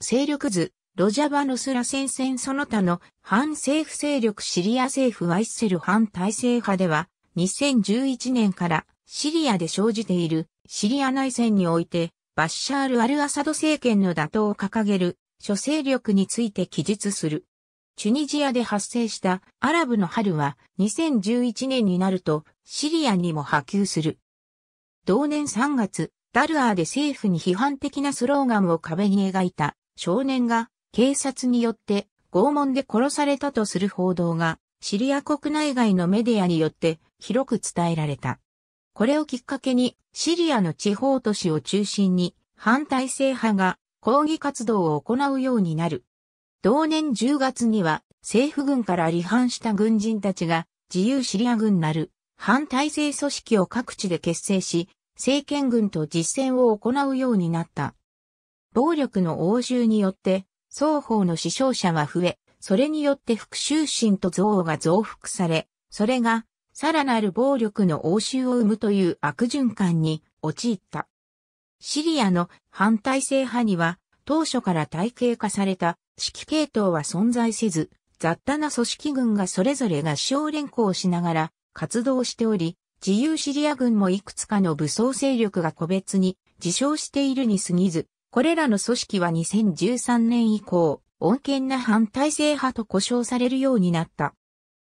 勢力図、ロジャバ・ノスラ戦線その他の反政府勢力シリア政府ワイッセル反体制派では、2011年からシリアで生じているシリア内戦において、バッシャール・アル・アサド政権の打倒を掲げる諸勢力について記述する。チュニジアで発生したアラブの春は2011年になるとシリアにも波及する。同年3月、ダルアーで政府に批判的なスローガンを壁に描いた少年が警察によって拷問で殺されたとする報道がシリア国内外のメディアによって広く伝えられた。これをきっかけにシリアの地方都市を中心に反体制派が抗議活動を行うようになる。同年10月には政府軍から離反した軍人たちが自由シリア軍なる反体制組織を各地で結成し、政権軍と実戦を行うようになった。暴力の応酬によって、双方の死傷者は増え、それによって復讐心と憎悪が増幅され、それが、さらなる暴力の応酬を生むという悪循環に陥った。シリアの反体制派には、当初から体系化された指揮系統は存在せず、雑多な組織軍がそれぞれ合唱連行しながら活動しており、自由シリア軍もいくつかの武装勢力が個別に自称しているに過ぎず、これらの組織は2013年以降、穏健な反体制派と呼称されるようになった。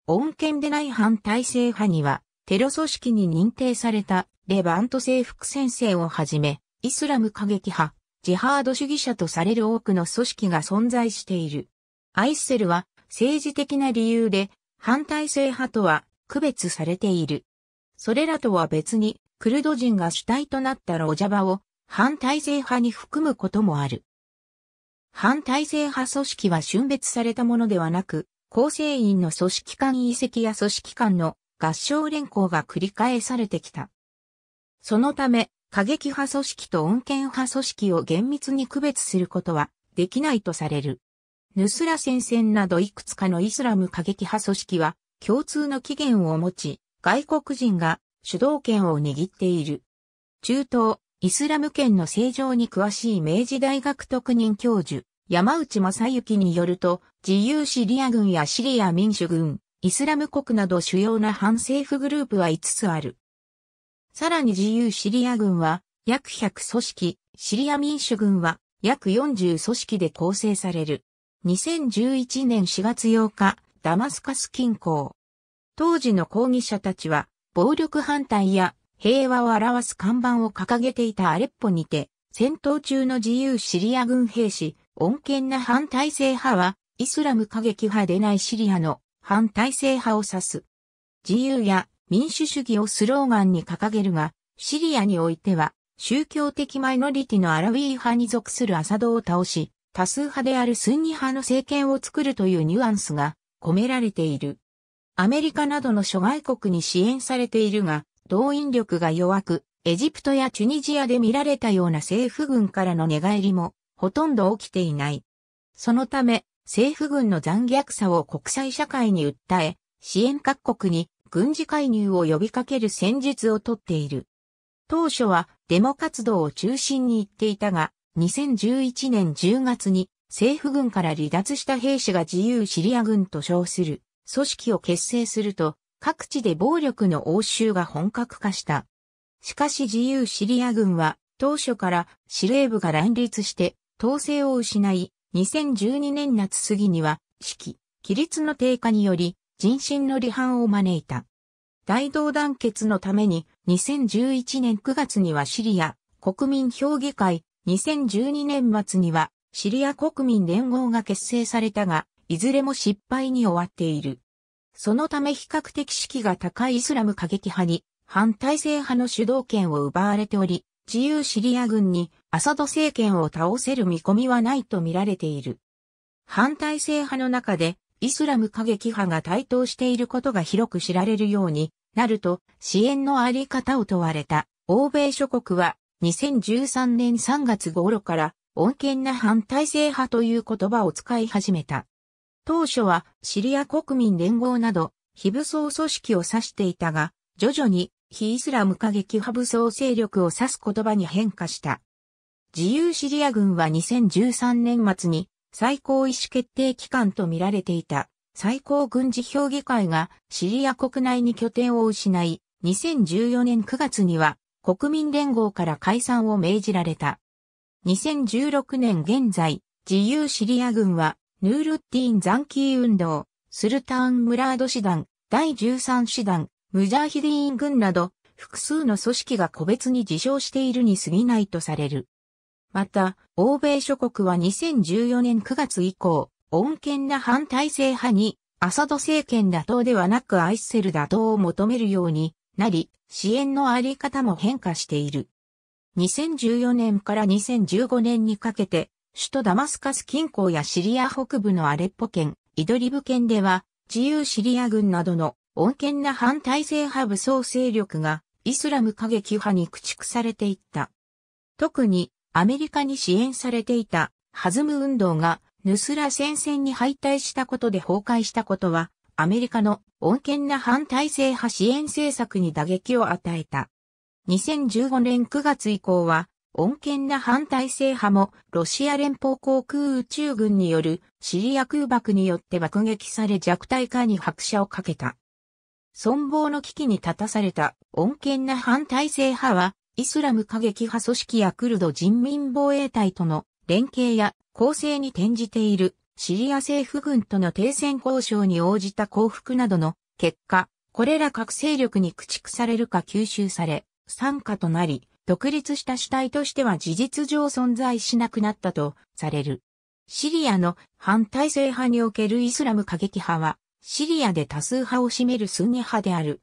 穏健でない反体制派には、テロ組織に認定されたレバント征服先生をはじめ、イスラム過激派、ジハード主義者とされる多くの組織が存在している。アイセルは政治的な理由で反体制派とは区別されている。それらとは別に、クルド人が主体となったロジャバを反体制派に含むこともある。反体制派組織は春別されたものではなく、構成員の組織間遺跡や組織間の合唱連行が繰り返されてきた。そのため、過激派組織と穏健派組織を厳密に区別することはできないとされる。ヌスラ戦線などいくつかのイスラム過激派組織は共通の起源を持ち、外国人が主導権を握っている。中東、イスラム圏の政情に詳しい明治大学特任教授、山内正幸によると、自由シリア軍やシリア民主軍、イスラム国など主要な反政府グループは5つある。さらに自由シリア軍は約100組織、シリア民主軍は約40組織で構成される。2011年4月8日、ダマスカス近郊。当時の抗議者たちは、暴力反対や平和を表す看板を掲げていたアレッポにて、戦闘中の自由シリア軍兵士、穏健な反体制派は、イスラム過激派でないシリアの反体制派を指す。自由や民主主義をスローガンに掲げるが、シリアにおいては、宗教的マイノリティのアラウィー派に属するアサドを倒し、多数派であるスンニ派の政権を作るというニュアンスが込められている。アメリカなどの諸外国に支援されているが、動員力が弱く、エジプトやチュニジアで見られたような政府軍からの寝返りもほとんど起きていない。そのため、政府軍の残虐さを国際社会に訴え、支援各国に軍事介入を呼びかける戦術をとっている。当初はデモ活動を中心に言っていたが、2011年10月に政府軍から離脱した兵士が自由シリア軍と称する組織を結成すると、各地で暴力の応酬が本格化した。しかし自由シリア軍は当初から司令部が乱立して統制を失い、2012年夏過ぎには、指揮、規律の低下により、人心の離反を招いた。大同団結のために、2011年9月にはシリア国民評議会、2012年末にはシリア国民連合が結成されたが、いずれも失敗に終わっている。そのため比較的士気が高いイスラム過激派に反体制派の主導権を奪われており、自由シリア軍にアサド政権を倒せる見込みはないと見られている。反体制派の中でイスラム過激派が台頭していることが広く知られるようになると支援のあり方を問われた欧米諸国は2013年3月頃から穏健な反体制派という言葉を使い始めた。当初はシリア国民連合など非武装組織を指していたが、徐々に非イスラム過激派武装勢力を指す言葉に変化した。自由シリア軍は2013年末に最高意思決定機関と見られていた最高軍事評議会がシリア国内に拠点を失い、2014年9月には国民連合から解散を命じられた。2016年現在、自由シリア軍はヌールッティン残機運動、スルターン・ムラード師団、第13師団、ムジャーヒディーン軍など、複数の組織が個別に自称しているに過ぎないとされる。また、欧米諸国は2014年9月以降、穏健な反体制派に、アサド政権打倒ではなくアイスセル打倒を求めるようになり、支援のあり方も変化している。2014年から2015年にかけて、首都ダマスカス近郊やシリア北部のアレッポ県、イドリブ県では、自由シリア軍などの穏健な反体制派武装勢力が、イスラム過激派に駆逐されていった。特に、アメリカに支援されていた、ハズム運動が、ヌスラ戦線に敗退したことで崩壊したことは、アメリカの穏健な反体制派支援政策に打撃を与えた。2015年9月以降は、穏健な反体制派もロシア連邦航空宇宙軍によるシリア空爆によって爆撃され弱体化に拍車をかけた。存亡の危機に立たされた穏健な反体制派はイスラム過激派組織やクルド人民防衛隊との連携や構成に転じているシリア政府軍との停戦交渉に応じた降伏などの結果、これら各勢力に駆逐されるか吸収され、参加となり、独立した主体としては事実上存在しなくなったとされる。シリアの反体制派におけるイスラム過激派は、シリアで多数派を占めるスンニ派である。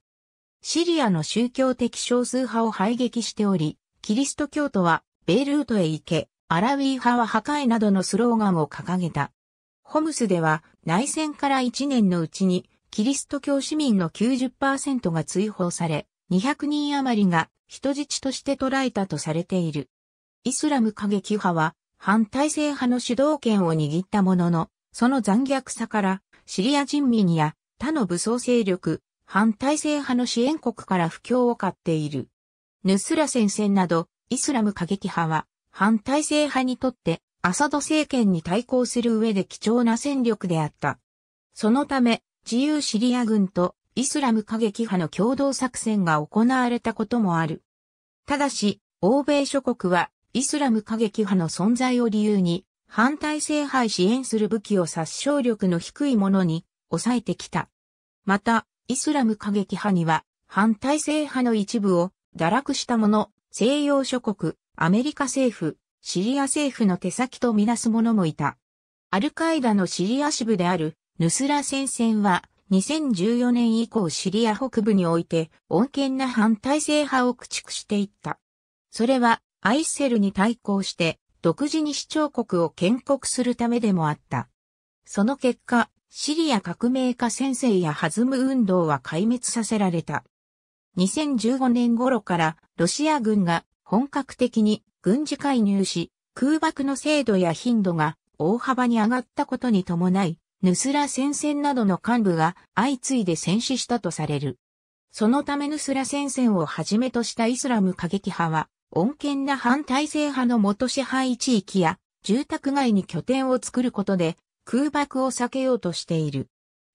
シリアの宗教的少数派を排撃しており、キリスト教徒はベイルートへ行け、アラウィー派は破壊などのスローガンを掲げた。ホムスでは内戦から1年のうちにキリスト教市民の90%が追放され、200人余りが人質として捕らえたとされている。イスラム過激派は反体制派の主導権を握ったものの、その残虐さからシリア人民や他の武装勢力、反体制派の支援国から不況を買っている。ヌスラ戦線などイスラム過激派は反体制派にとってアサド政権に対抗する上で貴重な戦力であった。そのため自由シリア軍とイスラム過激派の共同作戦が行われたこともある。ただし、欧米諸国はイスラム過激派の存在を理由に反体制派支援する武器を殺傷力の低いものに抑えてきた。また、イスラム過激派には反体制派の一部を堕落した者、西洋諸国、アメリカ政府、シリア政府の手先とみなす者もいた。アルカイダのシリア支部であるヌスラ戦線は2014年以降シリア北部において、穏健な反体制派を駆逐していった。それは、アイセルに対抗して、独自に主張国を建国するためでもあった。その結果、シリア革命家先生やハズム運動は壊滅させられた。2015年頃からロシア軍が本格的に軍事介入し、空爆の精度や頻度が大幅に上がったことに伴い、ヌスラ戦線などの幹部が相次いで戦死したとされる。そのためヌスラ戦線をはじめとしたイスラム過激派は、穏健な反体制派の元支配地域や住宅街に拠点を作ることで空爆を避けようとしている。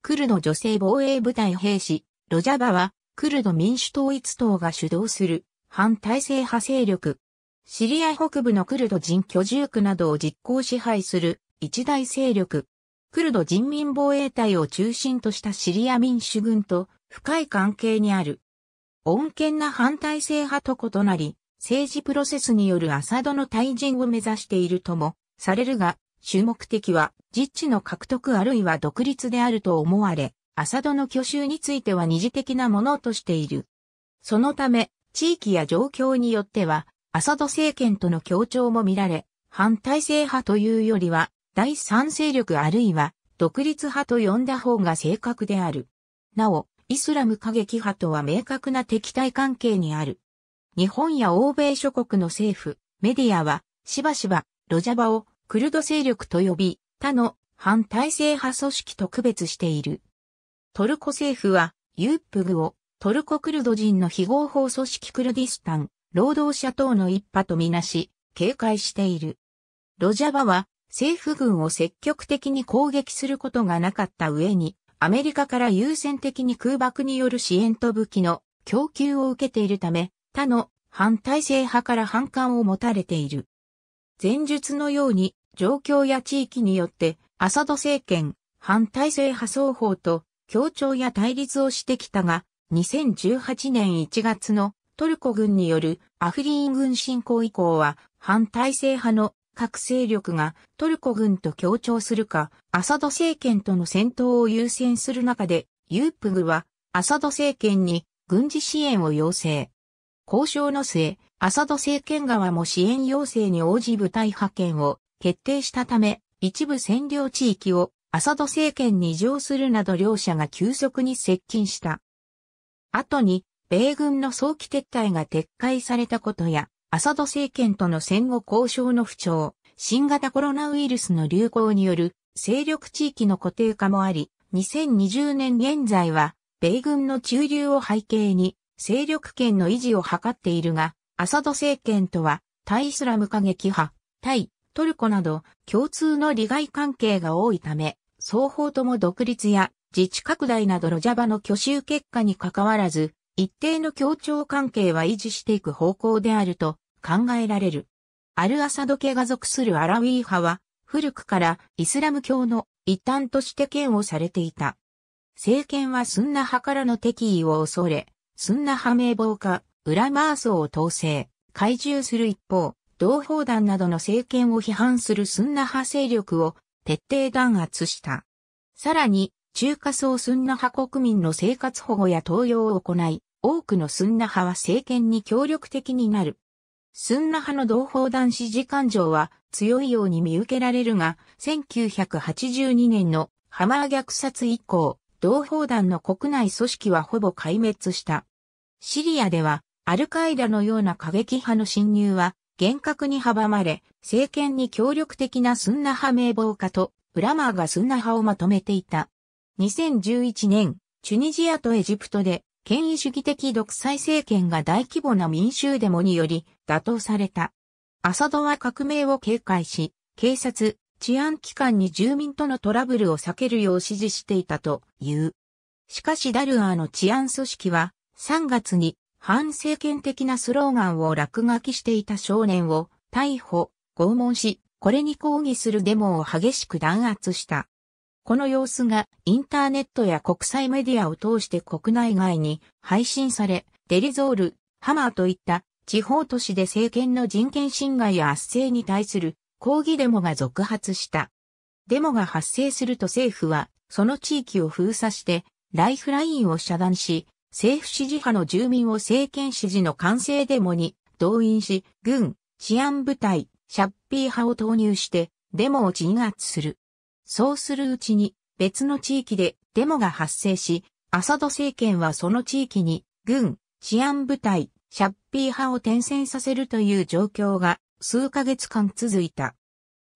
クルド女性防衛部隊兵士、ロジャバは、クルド民主統一党が主導する反体制派勢力。シリア北部のクルド人居住区などを実行支配する一大勢力。クルド人民防衛隊を中心としたシリア民主軍と深い関係にある。穏健な反体制派と異なり、政治プロセスによるアサドの退陣を目指しているとも、されるが、主目的は、実地の獲得あるいは独立であると思われ、アサドの去就については二次的なものとしている。そのため、地域や状況によっては、アサド政権との協調も見られ、反体制派というよりは、第三勢力あるいは独立派と呼んだ方が正確である。なお、イスラム過激派とは明確な敵対関係にある。日本や欧米諸国の政府、メディアは、しばしば、ロジャバをクルド勢力と呼び、他の反体制派組織と区別している。トルコ政府は、ユープグをトルコクルド人の非合法組織クルディスタン、労働者等の一派とみなし、警戒している。ロジャバは政府軍を積極的に攻撃することがなかった上に、アメリカから優先的に空爆による支援と武器の供給を受けているため、他の反体制派から反感を持たれている。前述のように、状況や地域によって、アサド政権、反体制派双方と協調や対立をしてきたが、2018年1月のトルコ軍によるアフリーン軍侵攻以降は、反体制派の各勢力がトルコ軍と協調するか、アサド政権との戦闘を優先する中で、ユープグはアサド政権に軍事支援を要請。交渉の末、アサド政権側も支援要請に応じ部隊派遣を決定したため、一部占領地域をアサド政権に移譲するなど両者が急速に接近した。後に、米軍の早期撤退が撤回されたことや、アサド政権との戦後交渉の不調、新型コロナウイルスの流行による勢力地域の固定化もあり、2020年現在は、米軍の駐留を背景に、勢力圏の維持を図っているが、アサド政権とは、対イスラム過激派、対トルコなど共通の利害関係が多いため、双方とも独立や自治拡大などロジャバの挙手結果に関わらず、一定の協調関係は維持していく方向であると考えられる。アルアサド家が属するアラウィー派は、古くからイスラム教の一端として嫌をされていた。政権はスンナ派からの敵意を恐れ、スンナ派名簿化、ウラマーソを統制、懐柔する一方、同胞団などの政権を批判するスンナ派勢力を徹底弾圧した。さらに、中華層スンナ派国民の生活保護や登用を行い、多くのスンナ派は政権に協力的になる。スンナ派の同胞団子時間上は強いように見受けられるが、1982年のハマー虐殺以降、同胞団の国内組織はほぼ壊滅した。シリアでは、アルカイダのような過激派の侵入は厳格に阻まれ、政権に協力的なスンナ派名簿家と、ブラマーがスンナ派をまとめていた。2011年、チュニジアとエジプトで権威主義的独裁政権が大規模な民衆デモにより打倒された。アサドは革命を警戒し、警察、治安機関に住民とのトラブルを避けるよう指示していたという。しかしダルアーの治安組織は3月に反政権的なスローガンを落書きしていた少年を逮捕、拷問し、これに抗議するデモを激しく弾圧した。この様子がインターネットや国際メディアを通して国内外に配信され、デリゾール、ハマーといった地方都市で政権の人権侵害や圧政に対する抗議デモが続発した。デモが発生すると政府はその地域を封鎖してライフラインを遮断し、政府支持派の住民を政権支持の完成デモに動員し、軍、治安部隊、シャッピー派を投入してデモを鎮圧する。そうするうちに別の地域でデモが発生し、アサド政権はその地域に軍、治安部隊、シャッピー派を転戦させるという状況が数ヶ月間続いた。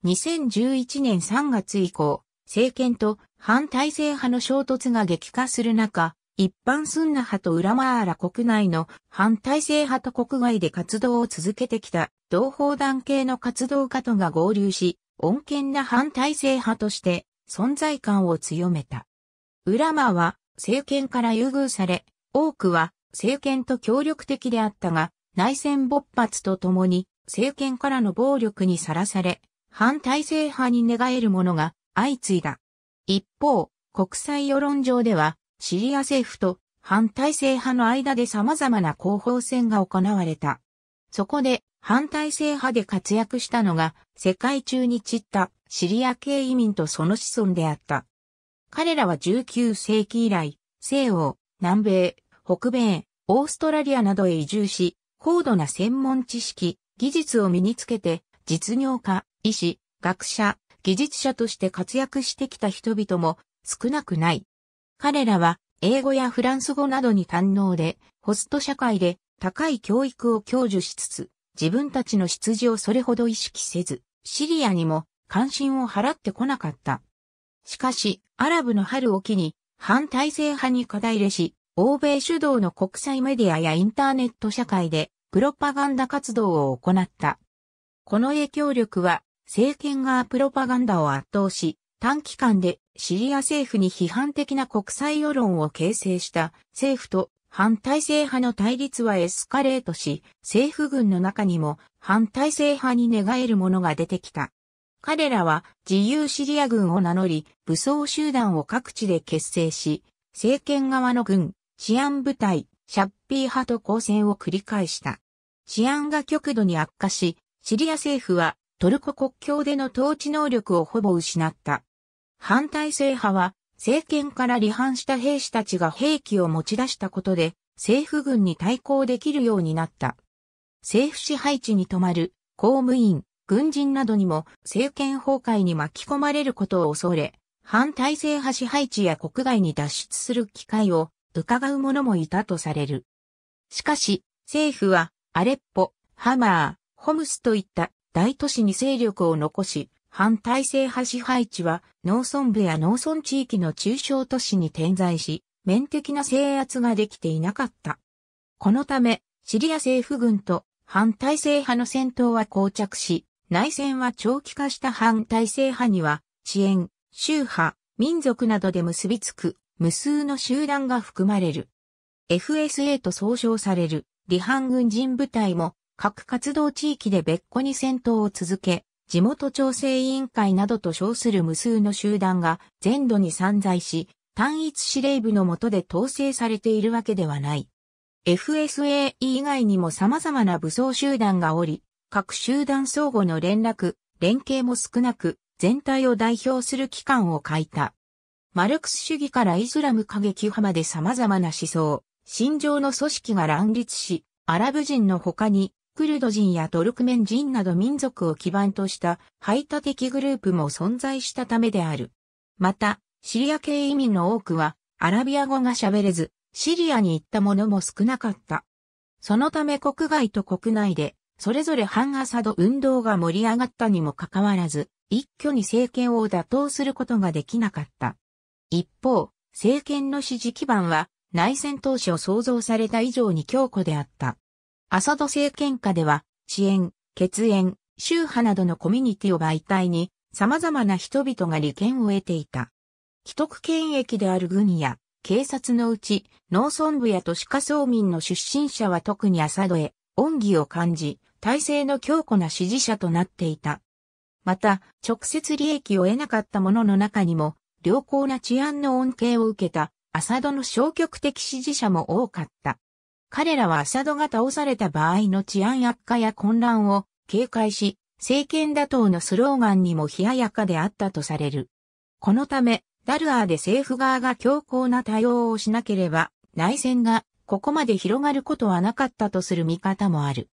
2011年3月以降、政権と反体制派の衝突が激化する中、一般スンナ派とウラマーラ国内の反体制派と国外で活動を続けてきた同胞団系の活動家とが合流し、穏健な反体制派として存在感を強めた。浦間は政権から優遇され、多くは政権と協力的であったが、内戦勃発とともに政権からの暴力にさらされ、反体制派に寝返る者が相次いだ。一方、国際世論上では、シリア政府と反体制派の間で様々な広報戦が行われた。そこで、反体制派で活躍したのが世界中に散ったシリア系移民とその子孫であった。彼らは19世紀以来、西欧、南米、北米、オーストラリアなどへ移住し、高度な専門知識、技術を身につけて、実業家、医師、学者、技術者として活躍してきた人々も少なくない。彼らは英語やフランス語などに堪能で、ホスト社会で高い教育を享受しつつ、自分たちの出自をそれほど意識せず、シリアにも関心を払ってこなかった。しかし、アラブの春を機に、反体制派に肩入れし、欧米主導の国際メディアやインターネット社会で、プロパガンダ活動を行った。この影響力は、政権がプロパガンダを圧倒し、短期間でシリア政府に批判的な国際世論を形成した政府と反体制派の対立はエスカレートし、政府軍の中にも反体制派に寝返る者が出てきた。彼らは自由シリア軍を名乗り、武装集団を各地で結成し、政権側の軍、治安部隊、シャッピー派と交戦を繰り返した。治安が極度に悪化し、シリア政府はトルコ国境での統治能力をほぼ失った。反体制派は政権から離反した兵士たちが兵器を持ち出したことで、政府軍に対抗できるようになった。政府支配地に泊まる公務員、軍人などにも政権崩壊に巻き込まれることを恐れ、反体制派支配地や国外に脱出する機会を伺う者もいたとされる。しかし、政府はアレッポ、ハマー、ホムスといった大都市に勢力を残し、反体制派支配地は農村部や農村地域の中小都市に点在し、面的な制圧ができていなかった。このため、シリア政府軍と反体制派の戦闘は膠着し、内戦は長期化した反体制派には、遅延、宗派、民族などで結びつく無数の集団が含まれる。FSA と総称される離反軍人部隊も各活動地域で別個に戦闘を続け、地元調整委員会などと称する無数の集団が全土に散在し、単一司令部の下で統制されているわけではない。FSAE 以外にも様々な武装集団がおり、各集団相互の連絡、連携も少なく、全体を代表する機関を書いた。マルクス主義からイスラム過激派まで様々な思想、心情の組織が乱立し、アラブ人の他にクルド人やトルクメン人など民族を基盤とした排他的グループも存在したためである。また、シリア系移民の多くはアラビア語が喋れず、シリアに行った者も少なかった。そのため国外と国内で、それぞれ反アサド運動が盛り上がったにもかかわらず、一挙に政権を打倒することができなかった。一方、政権の支持基盤は内戦当初想像された以上に強固であった。アサド政権下では、支援、血縁、宗派などのコミュニティを媒体に、様々な人々が利権を得ていた。既得権益である軍や、警察のうち、農村部や都市下層民の出身者は特にアサドへ、恩義を感じ、体制の強固な支持者となっていた。また、直接利益を得なかった者の中にも、良好な治安の恩恵を受けた、アサドの消極的支持者も多かった。彼らはアサドが倒された場合の治安悪化や混乱を警戒し、政権打倒のスローガンにも冷ややかであったとされる。このため、ダルアーで政府側が強硬な対応をしなければ、内戦がここまで広がることはなかったとする見方もある。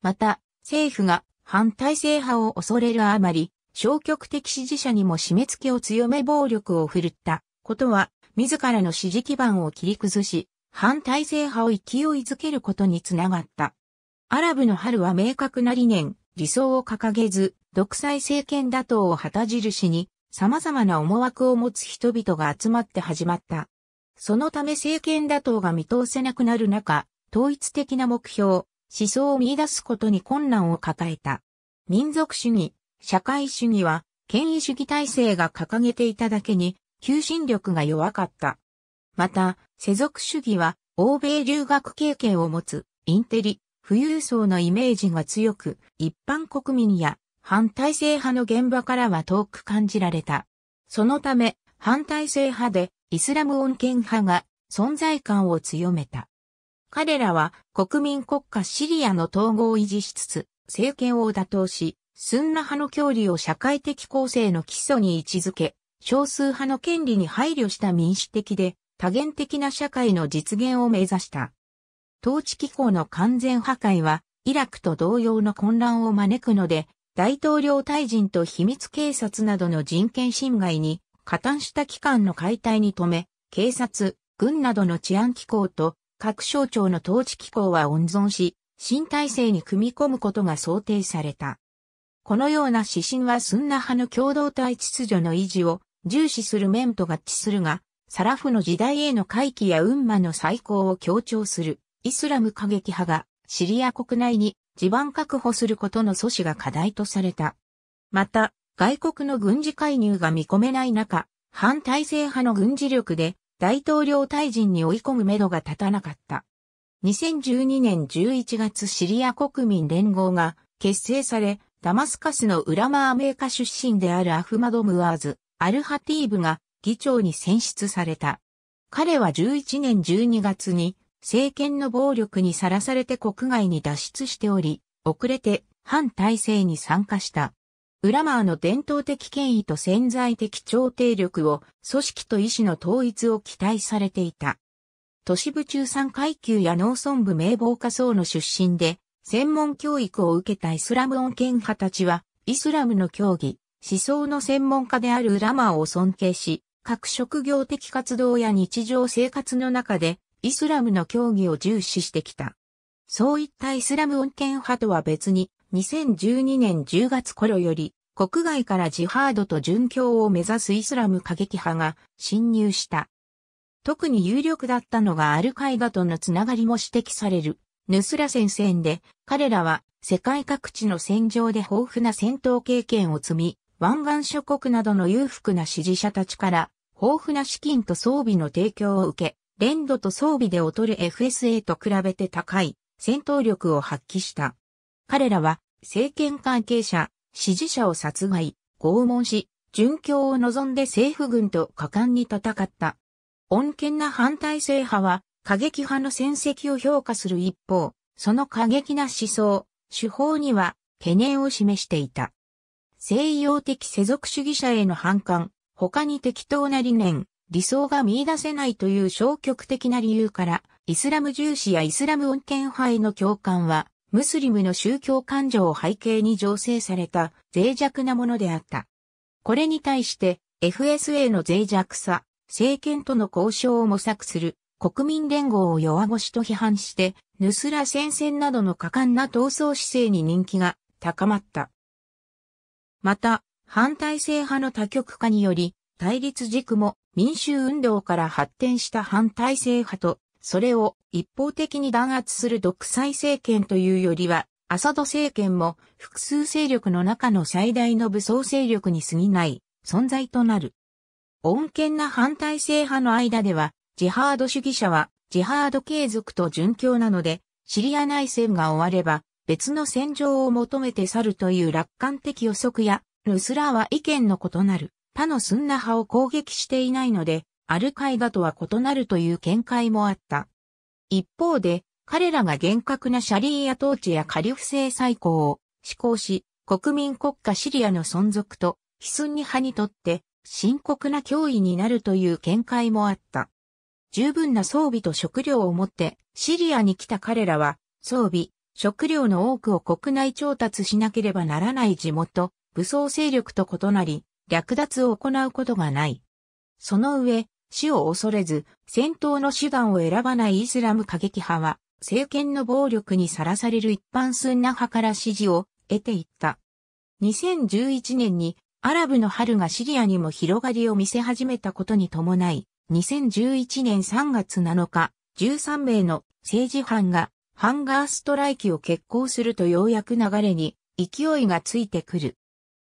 また、政府が反体制派を恐れるあまり、消極的支持者にも締め付けを強め暴力を振るったことは、自らの支持基盤を切り崩し、反体制派を勢いづけることにつながった。アラブの春は明確な理念、理想を掲げず、独裁政権打倒を旗印に、様々な思惑を持つ人々が集まって始まった。そのため政権打倒が見通せなくなる中、統一的な目標、思想を見出すことに困難を抱えた。民族主義、社会主義は、権威主義体制が掲げていただけに、求心力が弱かった。また、世俗主義は、欧米留学経験を持つ、インテリ、富裕層のイメージが強く、一般国民や反体制派の現場からは遠く感じられた。そのため、反体制派でイスラム穏健派が存在感を強めた。彼らは国民国家シリアの統合を維持しつつ、政権を打倒し、スンナ派の教理を社会的構成の基礎に位置づけ、少数派の権利に配慮した民主的で多元的な社会の実現を目指した。統治機構の完全破壊は、イラクと同様の混乱を招くので、大統領退陣と秘密警察などの人権侵害に、加担した機関の解体に止め、警察、軍などの治安機構と各省庁の統治機構は温存し、新体制に組み込むことが想定された。このような指針はスンナ派の共同体秩序の維持を重視する面と合致するが、サラフの時代への回帰や運魔の再興を強調するイスラム過激派がシリア国内に地盤確保することの阻止が課題とされた。また、外国の軍事介入が見込めない中、反体制派の軍事力で大統領退陣に追い込むめどが立たなかった。2012年11月シリア国民連合が結成され、ダマスカスのウラマーメーカ出身であるアフマドムワーズ、アルハティーブが議長に選出された。彼は11年12月に政権の暴力にさらされて国外に脱出しており、遅れて反体制に参加した。ウラマーの伝統的権威と潜在的調停力を組織と意志の統一を期待されていた。都市部中産階級や農村部名簿家層の出身で、専門教育を受けたイスラム恩恵派たちは、イスラムの教義、思想の専門家であるウラマーを尊敬し、各職業的活動や日常生活の中でイスラムの教義を重視してきた。そういったイスラム恩恵派とは別に2012年10月頃より国外からジハードと殉教を目指すイスラム過激派が侵入した。特に有力だったのがアルカイダとのつながりも指摘されるヌスラ戦線で彼らは世界各地の戦場で豊富な戦闘経験を積み、湾岸諸国などの裕福な支持者たちから豊富な資金と装備の提供を受け、連度と装備で劣る FSA と比べて高い戦闘力を発揮した。彼らは政権関係者、支持者を殺害、拷問し、殉教を望んで政府軍と果敢に戦った。穏健な反対制派は過激派の戦績を評価する一方、その過激な思想、手法には懸念を示していた。西洋的世俗主義者への反感、他に適当な理念、理想が見出せないという消極的な理由から、イスラム重視やイスラム恩恵派への共感は、ムスリムの宗教感情を背景に醸成された脆弱なものであった。これに対して FSA の脆弱さ、政権との交渉を模索する国民連合を弱腰と批判して、ヌスラ戦線などの果敢な闘争姿勢に人気が高まった。また、反体制派の多極化により、対立軸も民衆運動から発展した反体制派と、それを一方的に弾圧する独裁政権というよりは、アサド政権も複数勢力の中の最大の武装勢力に過ぎない存在となる。穏健な反体制派の間では、ジハード主義者はジハード継続と殉教なので、シリア内戦が終われば別の戦場を求めて去るという楽観的予測やルスラーは意見の異なる、他のスンナ派を攻撃していないので、アルカイダとは異なるという見解もあった。一方で、彼らが厳格なシャリーア統治やカリフ制再考を施行し、国民国家シリアの存続と、ヒスンニ派にとって深刻な脅威になるという見解もあった。十分な装備と食料を持ってシリアに来た彼らは、装備、食料の多くを国内調達しなければならない地元、武装勢力と異なり、略奪を行うことがない。その上、死を恐れず、戦闘の手段を選ばないイスラム過激派は、政権の暴力にさらされる一般スンナ派から支持を得ていった。2011年にアラブの春がシリアにも広がりを見せ始めたことに伴い、2011年3月7日、13名の政治犯がハンガーストライキを決行するとようやく流れに勢いがついてくる。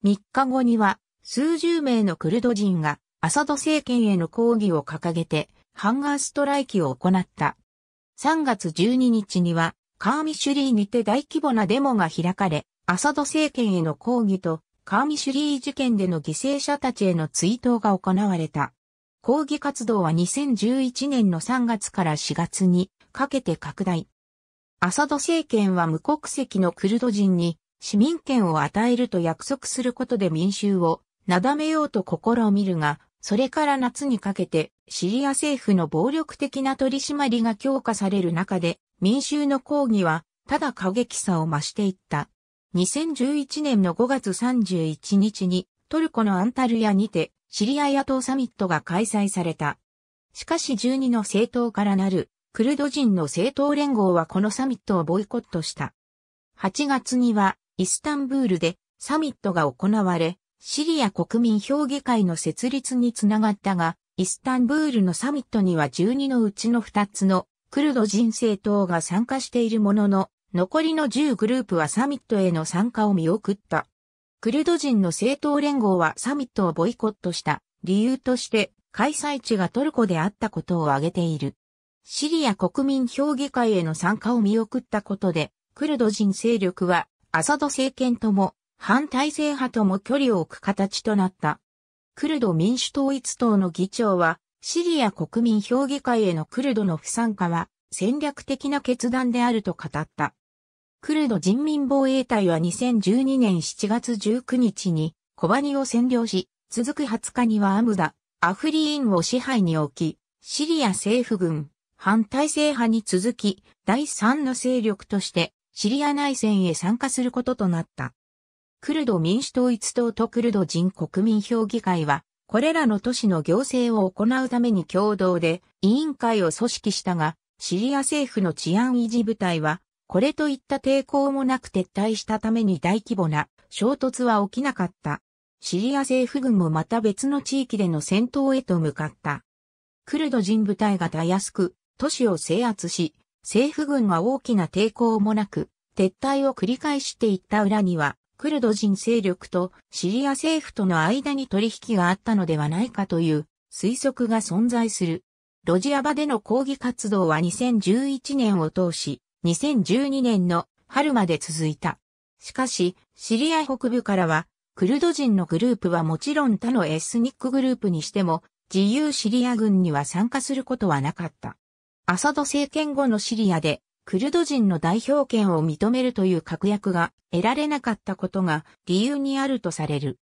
3日後には、数十名のクルド人が、アサド政権への抗議を掲げて、ハンガーストライキを行った。3月12日には、カーミシュリーにて大規模なデモが開かれ、アサド政権への抗議と、カーミシュリー事件での犠牲者たちへの追悼が行われた。抗議活動は2011年の3月から4月にかけて拡大。アサド政権は無国籍のクルド人に市民権を与えると約束することで民衆をなだめようと試みるが、それから夏にかけてシリア政府の暴力的な取り締まりが強化される中で民衆の抗議はただ過激さを増していった。2011年の5月31日にトルコのアンタルヤにてシリア野党サミットが開催された。しかし12の政党からなるクルド人の政党連合はこのサミットをボイコットした。8月にはイスタンブールでサミットが行われ、シリア国民評議会の設立につながったが、イスタンブールのサミットには12のうちの2つのクルド人政党が参加しているものの、残りの10グループはサミットへの参加を見送った。クルド人の政党連合はサミットをボイコットした理由として開催地がトルコであったことを挙げている。シリア国民評議会への参加を見送ったことで、クルド人勢力はアサド政権とも、反体制派とも距離を置く形となった。クルド民主統一党の議長は、シリア国民評議会へのクルドの不参加は戦略的な決断であると語った。クルド人民防衛隊は2012年7月19日にコバニを占領し、続く20日にはアムダ、アフリーンを支配に置き、シリア政府軍、反体制派に続き、第3の勢力としてシリア内戦へ参加することとなった。クルド民主統一党とクルド人国民評議会は、これらの都市の行政を行うために共同で委員会を組織したが、シリア政府の治安維持部隊は、これといった抵抗もなく撤退したために大規模な衝突は起きなかった。シリア政府軍もまた別の地域での戦闘へと向かった。クルド人部隊がたやすく都市を制圧し、政府軍は大きな抵抗もなく、撤退を繰り返していった裏には、クルド人勢力とシリア政府との間に取引があったのではないかという推測が存在する。ロジアバでの抗議活動は2011年を通し、2012年の春まで続いた。しかし、シリア北部からは、クルド人のグループはもちろん他のエスニックグループにしても、自由シリア軍には参加することはなかった。アサド政権後のシリアで、クルド人の代表権を認めるという確約が得られなかったことが理由にあるとされる。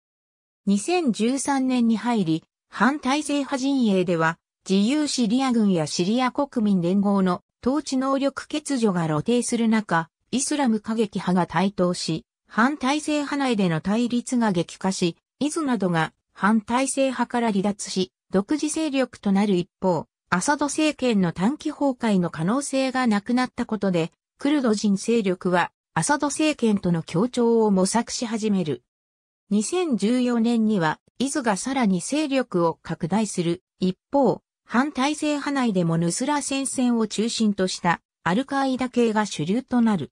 2013年に入り、反体制派陣営では、自由シリア軍やシリア国民連合の統治能力欠如が露呈する中、イスラム過激派が台頭し、反体制派内での対立が激化し、イズなどが反体制派から離脱し、独自勢力となる一方、アサド政権の短期崩壊の可能性がなくなったことで、クルド人勢力はアサド政権との協調を模索し始める。2014年には、イズがさらに勢力を拡大する。一方、反体制派内でもヌスラ戦線を中心としたアルカイダ系が主流となる。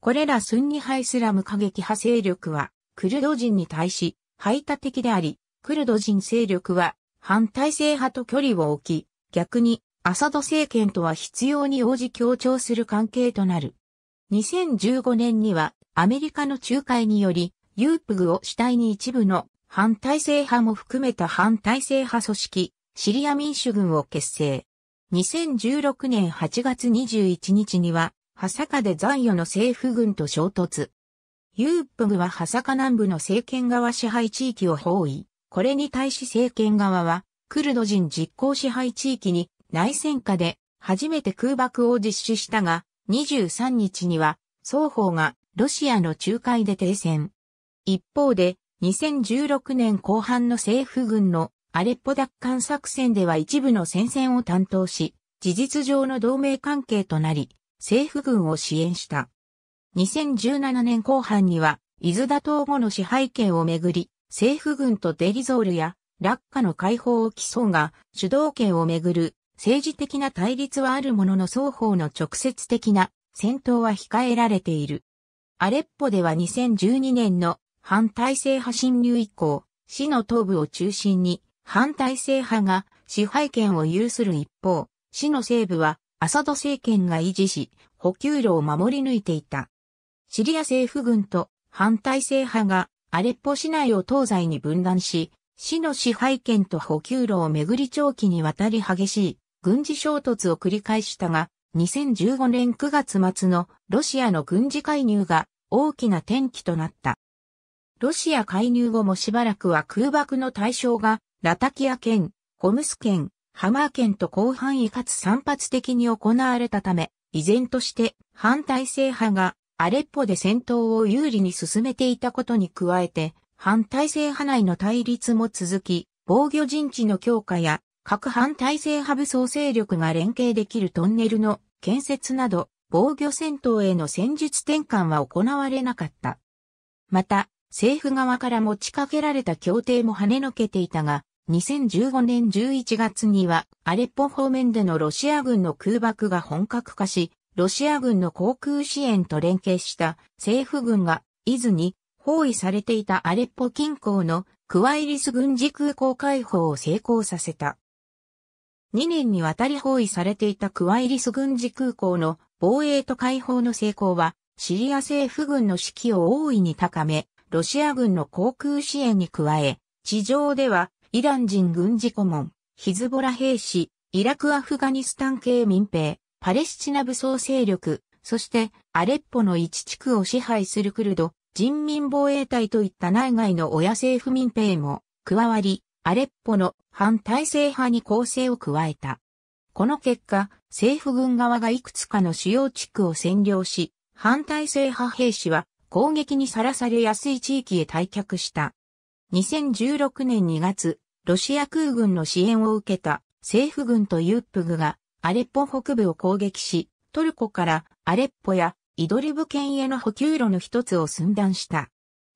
これらスンニハイスラム過激派勢力は、クルド人に対し排他的であり、クルド人勢力は反体制派と距離を置き、逆に、アサド政権とは必要に応じ強調する関係となる。2015年には、アメリカの仲介により、ユープグを主体に一部の反体制派も含めた反体制派組織、シリア民主軍を結成。2016年8月21日には、ハサカで残余の政府軍と衝突。ユープグはハサカ南部の政権側支配地域を包囲。これに対し政権側は、クルド人実効支配地域に内戦下で初めて空爆を実施したが、23日には双方がロシアの仲介で停戦。一方で、2016年後半の政府軍のアレッポ奪還作戦では一部の戦線を担当し、事実上の同盟関係となり、政府軍を支援した。2017年後半には、イズダ島後の支配権をめぐり、政府軍とデリゾールや落下の解放を競うが、主導権をめぐる政治的な対立はあるものの双方の直接的な戦闘は控えられている。アレッポでは2012年の反体制派侵入以降、市の東部を中心に反体制派が支配権を有する一方、市の西部はアサド政権が維持し、補給路を守り抜いていた。シリア政府軍と反体制派がアレッポ市内を東西に分断し、市の支配権と補給路をめぐり長期にわたり激しい軍事衝突を繰り返したが、2015年9月末のロシアの軍事介入が大きな転機となった。ロシア介入後もしばらくは空爆の対象がラタキア県、ホムス県、ハマー県と広範囲かつ散発的に行われたため、依然として反体制派がアレッポで戦闘を有利に進めていたことに加えて、反体制派内の対立も続き、防御陣地の強化や各反体制派武装勢力が連携できるトンネルの建設など、防御戦闘への戦術転換は行われなかった。また、政府側から持ちかけられた協定も跳ねのけていたが、2015年11月にはアレッポ方面でのロシア軍の空爆が本格化し、ロシア軍の航空支援と連携した政府軍が伊豆に包囲されていたアレッポ近郊のクワイリス軍事空港解放を成功させた。2年にわたり包囲されていたクワイリス軍事空港の防衛と解放の成功は、シリア政府軍の士気を大いに高め、ロシア軍の航空支援に加え、地上ではイラン人軍事顧問、ヒズボラ兵士、イラク・アフガニスタン系民兵、パレスチナ武装勢力、そしてアレッポの一地区を支配するクルド、人民防衛隊といった内外の親政府民兵も加わり、アレッポの反体制派に攻勢を加えた。この結果、政府軍側がいくつかの主要地区を占領し、反体制派兵士は攻撃にさらされやすい地域へ退却した。2016年2月、ロシア空軍の支援を受けた政府軍とユープグがアレッポ北部を攻撃し、トルコからアレッポやイドリブ県への補給路の一つを寸断した。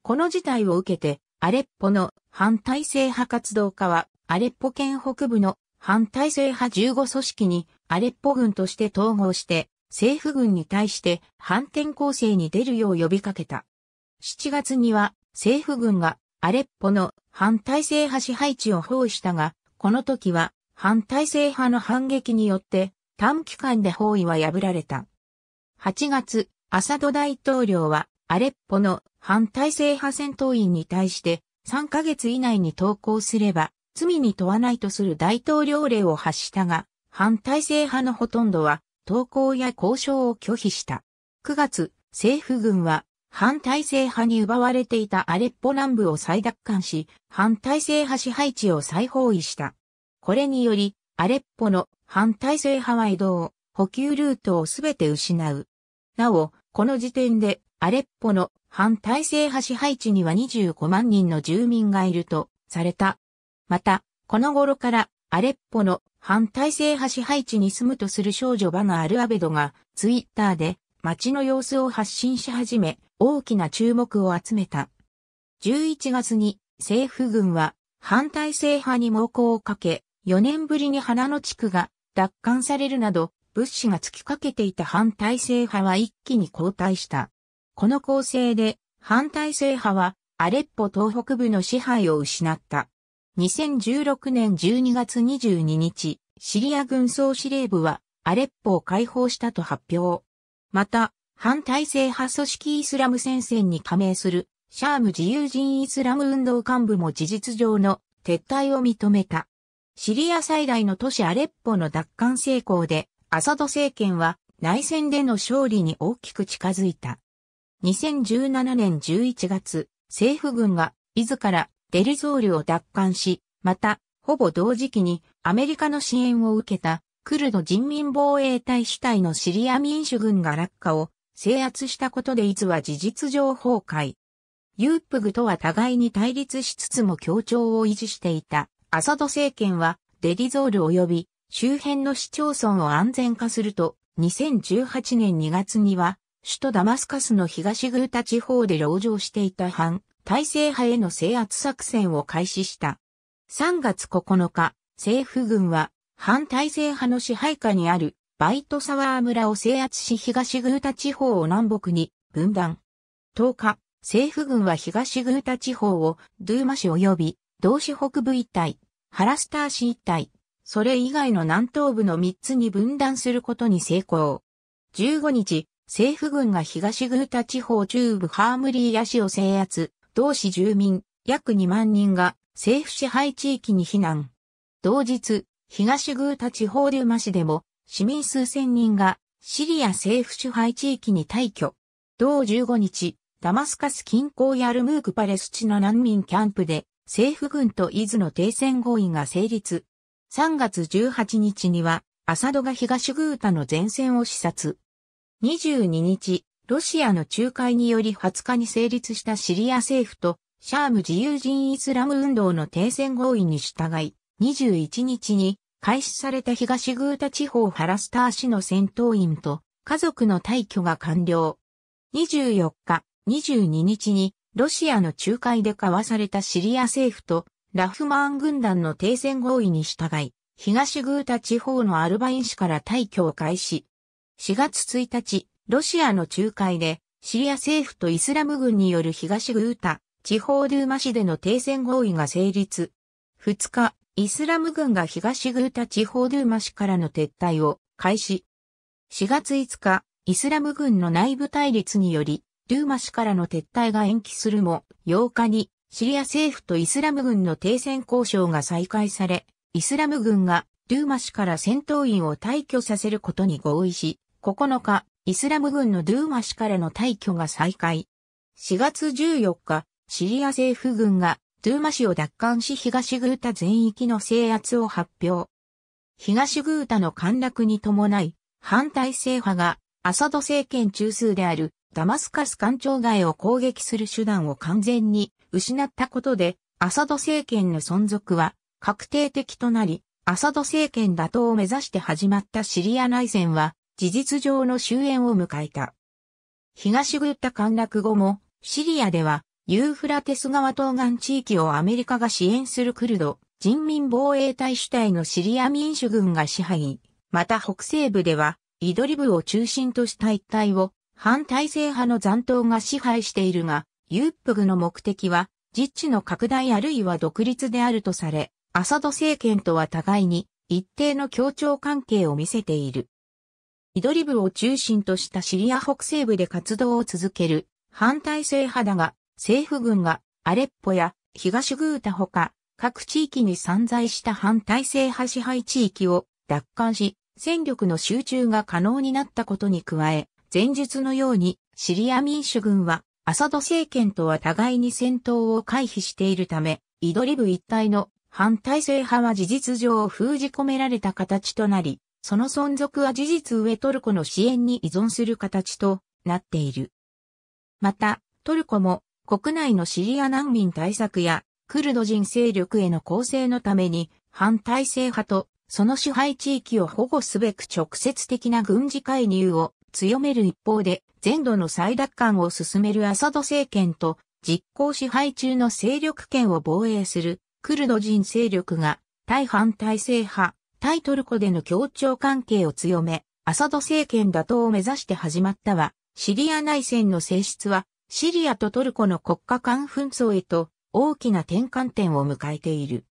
この事態を受けて、アレッポの反体制派活動家は、アレッポ県北部の反体制派15組織にアレッポ軍として統合して、政府軍に対して反転攻勢に出るよう呼びかけた。7月には政府軍がアレッポの反体制派支配地を包囲したが、この時は反体制派の反撃によって短期間で包囲は破られた。8月、アサド大統領はアレッポの反体制派戦闘員に対して3ヶ月以内に投降すれば罪に問わないとする大統領令を発したが、反体制派のほとんどは投降や交渉を拒否した。9月、政府軍は反体制派に奪われていたアレッポ南部を再奪還し、反体制派支配地を再包囲した。これにより、アレッポの反体制派は移動、補給ルートをすべて失う。なお、この時点で、アレッポの反体制派支配地には25万人の住民がいるとされた。また、この頃からアレッポの反体制派支配地に住むとする少女バナ・アルアベドがツイッターで街の様子を発信し始め大きな注目を集めた。11月に政府軍は反体制派に猛攻をかけ4年ぶりに花の地区が奪還されるなど物資が突きかけていた反体制派は一気に後退した。この構成で反体制派はアレッポ東北部の支配を失った。2016年12月22日、シリア軍総司令部はアレッポを解放したと発表。また、反体制派組織イスラム戦線に加盟するシャーム自由人イスラム運動幹部も事実上の撤退を認めた。シリア最大の都市アレッポの奪還成功でアサド政権は内戦での勝利に大きく近づいた。2017年11月、政府軍が自らデルゾールを奪還し、また、ほぼ同時期にアメリカの支援を受けたクルド人民防衛隊主体のシリア民主軍が落下を制圧したことでいズは事実上崩壊。ユープグとは互いに対立しつつも協調を維持していたアサド政権はデリゾール及び周辺の市町村を安全化すると、2018年2月には、首都ダマスカスの東グータ地方で籠城していた反体制派への制圧作戦を開始した。3月9日、政府軍は反体制派の支配下にあるバイトサワー村を制圧し東グータ地方を南北に分断。10日、政府軍は東グータ地方をドゥーマ市及び同市北部一帯、ハラスター市一帯、それ以外の南東部の3つに分断することに成功。15日、政府軍が東グータ地方中部ハームリーヤ市を制圧、同市住民約2万人が政府支配地域に避難。同日、東グータ地方デュマ市でも市民数千人がシリア政府支配地域に退去。同15日、ダマスカス近郊ヤルムークパレスチの難民キャンプで政府軍と伊豆の停戦合意が成立。3月18日には、アサドが東グータの前線を視察。22日、ロシアの仲介により20日に成立したシリア政府と、シャーム自由人イスラム運動の停戦合意に従い、21日に開始された東グータ地方ハラスター市の戦闘員と家族の退去が完了。24日、22日にロシアの仲介で交わされたシリア政府とラフマーン軍団の停戦合意に従い、東グータ地方のアルバイン市から退去を開始。4月1日、ロシアの仲介で、シリア政府とイスラム軍による東グータ、地方ドゥーマ市での停戦合意が成立。2日、イスラム軍が東グータ地方ドゥーマ市からの撤退を開始。4月5日、イスラム軍の内部対立により、ドゥーマ市からの撤退が延期するも、8日にシリア政府とイスラム軍の停戦交渉が再開され、イスラム軍がドゥーマ市から戦闘員を退去させることに合意し、9日、イスラム軍のドゥーマ市からの退去が再開。4月14日、シリア政府軍がドゥーマ市を奪還し東グータ全域の制圧を発表。東グータの陥落に伴い、反体制派がアサド政権中枢であるダマスカス官庁街を攻撃する手段を完全に失ったことで、アサド政権の存続は確定的となり、アサド政権打倒を目指して始まったシリア内戦は、事実上の終焉を迎えた。東グッタ陥落後も、シリアでは、ユーフラテス川東岸地域をアメリカが支援するクルド、人民防衛隊主体のシリア民主軍が支配。また北西部では、イドリブを中心とした一帯を、反体制派の残党が支配しているが、ユープグの目的は、実地の拡大あるいは独立であるとされ、アサド政権とは互いに一定の協調関係を見せている。イドリブを中心としたシリア北西部で活動を続ける反体制派だが、政府軍がアレッポや東グータほか各地域に散在した反体制派支配地域を奪還し、戦力の集中が可能になったことに加え、前述のようにシリア民主軍はアサド政権とは互いに戦闘を回避しているため、イドリブ一体の反体制派は事実上封じ込められた形となり、その存続は事実上トルコの支援に依存する形となっている。また、トルコも国内のシリア難民対策やクルド人勢力への構成のために反体制派とその支配地域を保護すべく直接的な軍事介入を強める一方で全土の最奪還を進めるアサド政権と実効支配中の勢力圏を防衛するクルド人勢力が対反体制派、対トルコでの協調関係を強め、アサド政権打倒を目指して始まったは、シリア内戦の性質は、シリアとトルコの国家間紛争へと大きな転換点を迎えている。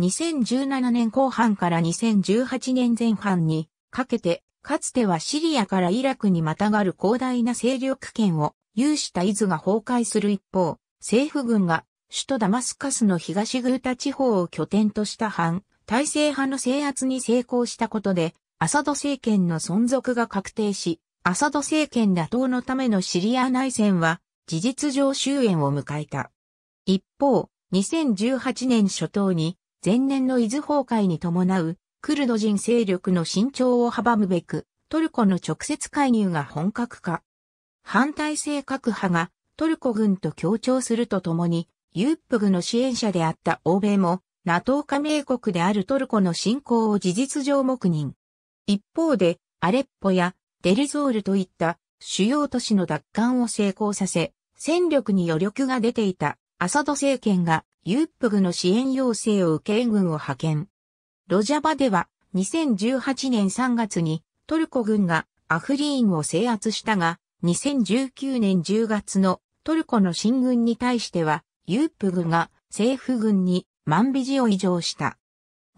2017年後半から2018年前半にかけてかつてはシリアからイラクにまたがる広大な勢力圏を有した伊豆が崩壊する一方、政府軍が首都ダマスカスの東グータ地方を拠点とした反体制派の制圧に成功したことで、アサド政権の存続が確定し、アサド政権打倒のためのシリア内戦は事実上終焉を迎えた。一方、2018年初頭に前年の伊豆崩壊に伴うクルド人勢力の伸長を阻むべく、トルコの直接介入が本格化。反対性各派がトルコ軍と協調するとともに、ユープグの支援者であった欧米も、NATO 加盟国であるトルコの侵攻を事実上黙認。一方で、アレッポやデルゾールといった主要都市の奪還を成功させ、戦力に余力が出ていたアサド政権がユープグの支援要請を受け軍を派遣。ロジャバでは2018年3月にトルコ軍がアフリーンを制圧したが、2019年10月のトルコの進軍に対しては、ユープ軍が政府軍に万美ジを異常した。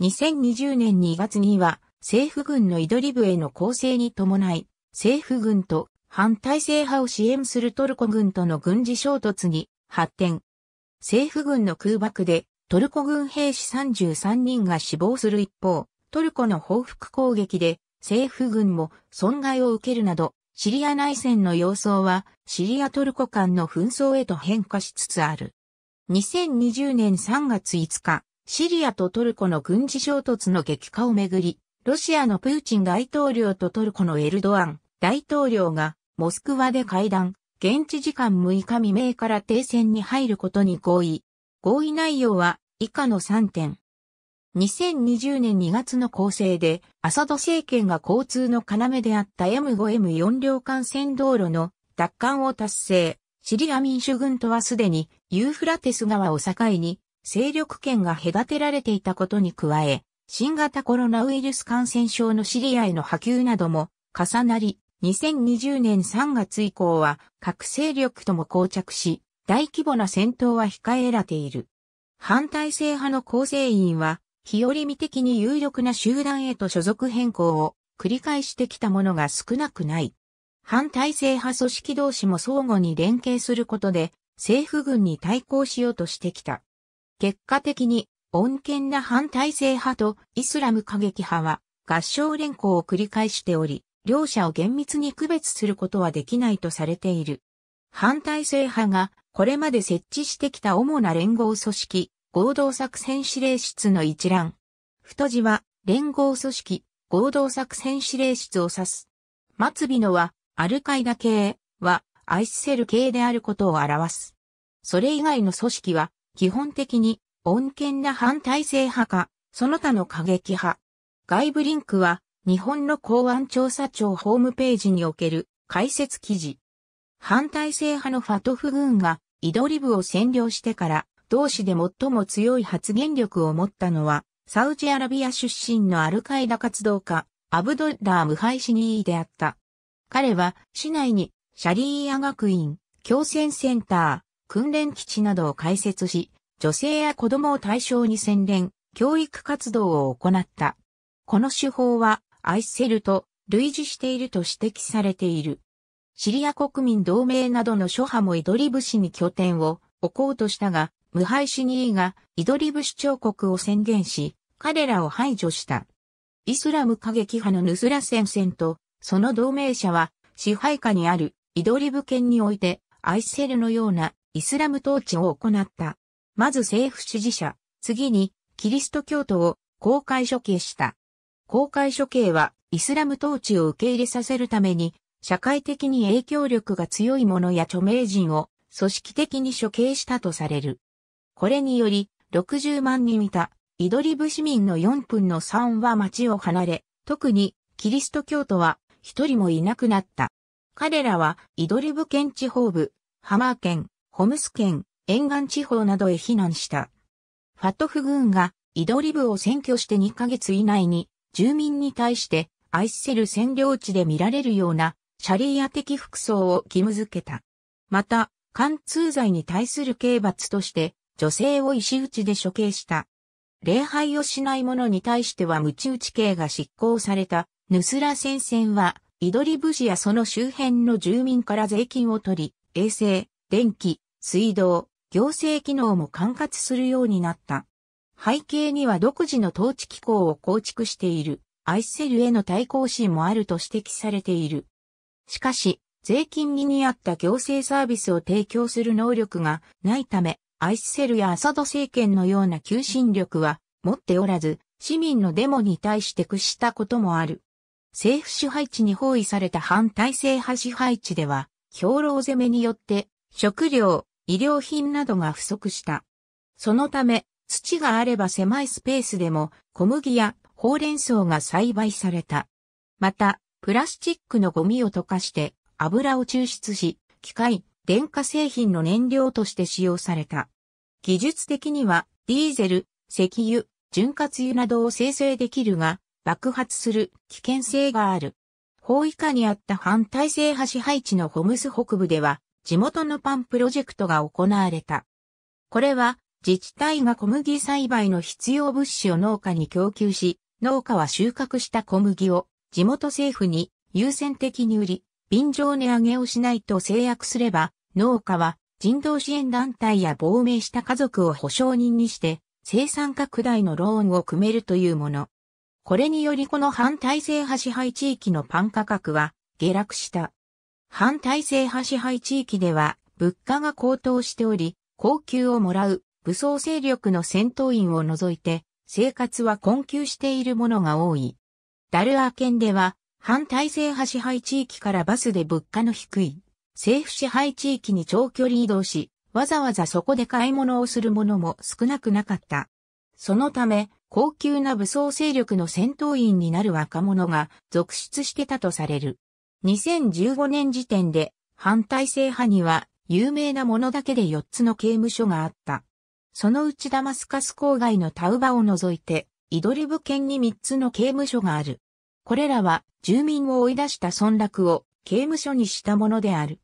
2020年2月には政府軍のイドリブへの攻勢に伴い、政府軍と反体制派を支援するトルコ軍との軍事衝突に発展。政府軍の空爆でトルコ軍兵士33人が死亡する一方、トルコの報復攻撃で政府軍も損害を受けるなど、シリア内戦の様相はシリアトルコ間の紛争へと変化しつつある。2020年3月5日、シリアとトルコの軍事衝突の激化をめぐり、ロシアのプーチン大統領とトルコのエルドアン大統領がモスクワで会談、現地時間6日未明から停戦に入ることに合意、合意内容は以下の3点。2020年2月の構成で、アサド政権が交通の要であった M5M4 両幹線道路の奪還を達成。シリア民主軍とはすでにユーフラテス川を境に勢力圏が隔てられていたことに加え、新型コロナウイルス感染症のシリアへの波及なども重なり、2020年3月以降は各勢力とも膠着し、大規模な戦闘は控えられている。反体制派の構成員は、日和見的に有力な集団へと所属変更を繰り返してきたものが少なくない。反体制派組織同士も相互に連携することで、政府軍に対抗しようとしてきた。結果的に、穏健な反体制派とイスラム過激派は合唱連行を繰り返しており、両者を厳密に区別することはできないとされている。反体制派がこれまで設置してきた主な連合組織、合同作戦指令室の一覧。太字は連合組織、合同作戦指令室を指す。末尾のは、アルカイダ系は、アイるセル系であることを表す。それ以外の組織は、基本的に、穏健な反体制派か、その他の過激派。外部リンクは、日本の公安調査庁ホームページにおける解説記事。反体制派のファトフ軍がイドリブを占領してから同市で最も強い発言力を持ったのはサウジアラビア出身のアルカイダ活動家アブドッラー・ムハイシニーであった。彼は市内にシャリーア学院、共戦センター、訓練基地などを開設し、女性や子供を対象に宣伝、教育活動を行った。この手法はアイセルと類似していると指摘されている。シリア国民同盟などの諸派もイドリブ市に拠点を置こうとしたが、無敗シニーがイドリブ市長国を宣言し、彼らを排除した。イスラム過激派のヌスラ戦線と、その同盟者は、支配下にあるイドリブ県において、アイセルのようなイスラム統治を行った。まず政府支持者、次にキリスト教徒を公開処刑した。公開処刑はイスラム統治を受け入れさせるために社会的に影響力が強い者や著名人を組織的に処刑したとされる。これにより、60万人いた、イドリブ市民の4分の3は町を離れ、特にキリスト教徒は一人もいなくなった。彼らはイドリブ県地方部、ハマー県、ホムス県、沿岸地方などへ避難した。ファトフ軍がイドリブを占拠して2ヶ月以内に住民に対して愛せる占領地で見られるようなシャリーア的服装を義務付けた。また、貫通罪に対する刑罰として、女性を石打ちで処刑した。礼拝をしない者に対しては無打ち刑が執行された、ヌスラ戦線は、イドリブジやその周辺の住民から税金を取り、衛生、電気、水道、行政機能も管轄するようになった。背景には独自の統治機構を構築している、アイセルへの対抗心もあると指摘されている。しかし、税金に似合った行政サービスを提供する能力がないため、アイスセルやアサド政権のような求心力は持っておらず、市民のデモに対して屈したこともある。政府支配地に包囲された反体制派支配地では、兵糧攻めによって食料、医療品などが不足した。そのため、土があれば狭いスペースでも小麦やほうれん草が栽培された。また、プラスチックのゴミを溶かして油を抽出し、機械、電化製品の燃料として使用された。技術的にはディーゼル、石油、潤滑油などを生成できるが、爆発する危険性がある。法以下にあった反体制派支配地のホムス北部では、地元のパンプロジェクトが行われた。これは、自治体が小麦栽培の必要物資を農家に供給し、農家は収穫した小麦を地元政府に優先的に売り、便乗値上げをしないと制約すれば、農家は人道支援団体や亡命した家族を保証人にして、生産拡大のローンを組めるというもの。これによりこの反体制派支配地域のパン価格は下落した。反体制派支配地域では物価が高騰しており、高級をもらう武装勢力の戦闘員を除いて生活は困窮しているものが多い。ダルアー県では、反体制派支配地域からバスで物価の低い、政府支配地域に長距離移動し、わざわざそこで買い物をする者も少なくなかった。そのため、高級な武装勢力の戦闘員になる若者が続出してたとされる。2015年時点で反体制派には有名なものだけで4つの刑務所があった。そのうちダマスカス郊外のタウバを除いてイドリブ県に3つの刑務所がある。これらは住民を追い出した村落を刑務所にしたものである。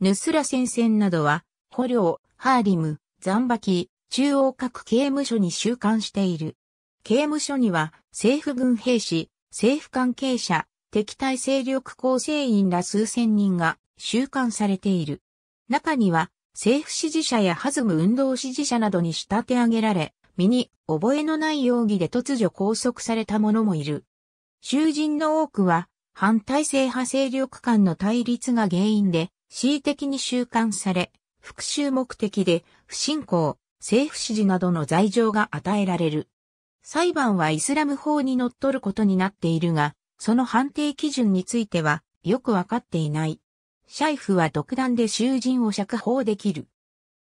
ヌスラ戦線などは、捕虜、ハーリム、ザンバキー、中央各刑務所に収監している。刑務所には政府軍兵士、政府関係者、敵対勢力構成員ら数千人が収監されている。中には政府支持者やハズム運動支持者などに仕立て上げられ、身に覚えのない容疑で突如拘束された者もいる。囚人の多くは反体制派勢力間の対立が原因で恣意的に収監され、復讐目的で不信仰、政府支持などの罪状が与えられる。裁判はイスラム法に則っることになっているが、その判定基準についてはよくわかっていない。シャイフは独断で囚人を釈放できる。